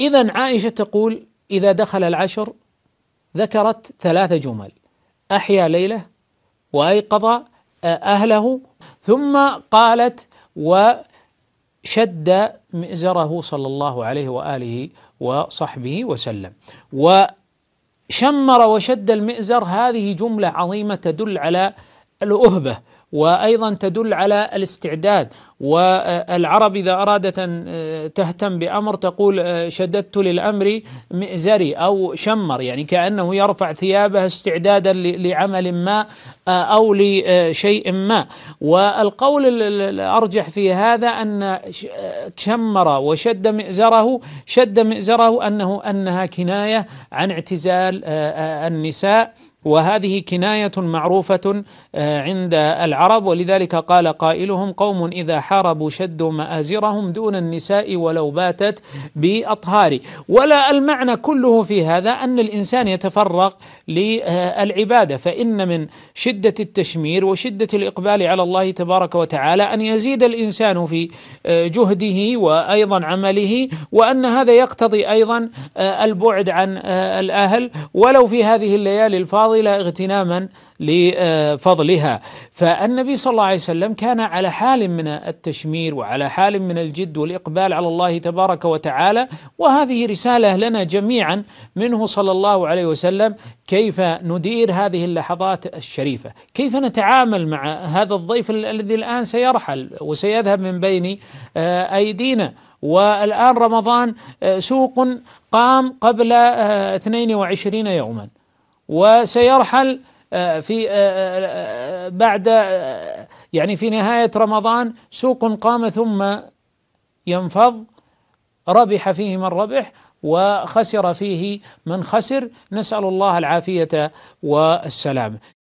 إذا عائشة تقول إذا دخل العشر ذكرت ثلاث جمل أحيا ليله وأيقظ أهله ثم قالت وشد مئزره صلى الله عليه وآله وصحبه وسلم وشمر وشد المئزر هذه جملة عظيمة تدل على الأهبة وأيضا تدل على الاستعداد والعرب إذا أرادت أن آه، تهتم بأمر تقول آه، شددت للأمر مئزري أو شمر يعني كأنه يرفع ثيابه استعدادا لعمل ما آه، أو لشيء ما والقول الأرجح في هذا أن شمر وشد مئزره شد مئزره أنه أنها كناية عن اعتزال النساء وهذه كناية معروفة آه، عند العرب ولذلك قال قائلهم قوم إذا حاربوا شدوا مآزرهم دون النساء ولو باتت بأطهار ولا المعنى كله في هذا أن الإنسان يتفرغ للعبادة فإن من شدة التشمير وشدة الإقبال على الله تبارك وتعالى أن يزيد الإنسان في آه، جهده وأيضا عمله وأن هذا يقتضي أيضا آه، البعد عن الأهل ولو في هذه الليالي الفاضلة الفاضله اغتناما لفضلها فالنبي صلى الله عليه وسلم كان على حال من التشمير وعلى حال من الجد والاقبال على الله تبارك وتعالى وهذه رساله لنا جميعا منه صلى الله عليه وسلم كيف ندير هذه اللحظات الشريفه، كيف نتعامل مع هذا الضيف الذي الان سيرحل وسيذهب من بين ايدينا والآن رمضان سوق قام قبل 22 يوما وسيرحل آه، في آه، آه، بعد يعني في نهاية رمضان سوق قام ثم ينفض ربح فيه من ربح وخسر فيه من خسر نسأل الله العافية والسلام